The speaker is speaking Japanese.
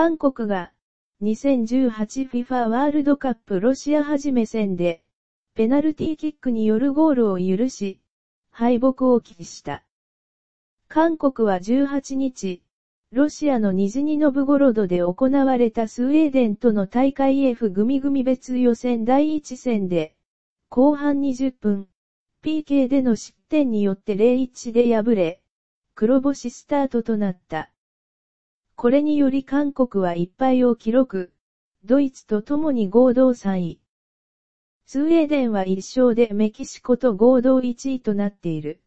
韓国が、2018FIFA ワールドカップロシア始め戦で、ペナルティーキックによるゴールを許し、敗北を喫した。韓国は18日、ロシアのニズニノブゴロドで行われたスウェーデンとの大会 F 組組別予選第1戦で、後半20分、PK での失点によって0-1で敗れ、黒星スタートとなった。これにより韓国は1敗を記録、ドイツと共に合同3位。スウェーデンは1勝でメキシコと合同1位となっている。